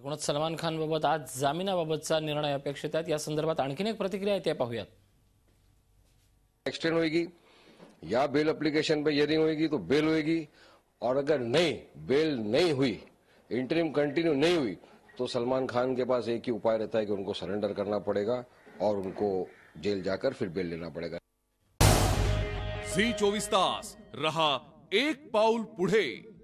एकूणच सलमान खानबाबत आज जामिनाबाबतचा निर्णय अपेक्षित आहे या संदर्भात आणखीन एक प्रतिक्रिया आहे त्या पाहूयात एक्सटेंड होगी या बेल एप्लीकेशन पे यदि होगी तो बेल होगी और अगर नहीं बेल नहीं हुई इंटरिम कंटिन्यू नहीं हुई तो सलमान खान के पास एक ही उपाय रहता है कि उनको सरेंडर करना पड़ेगा और उनको जेल जाकर फिर बेल लेना पड़ेगा जी चौबीस तास रहा एक पाउल पुढ़े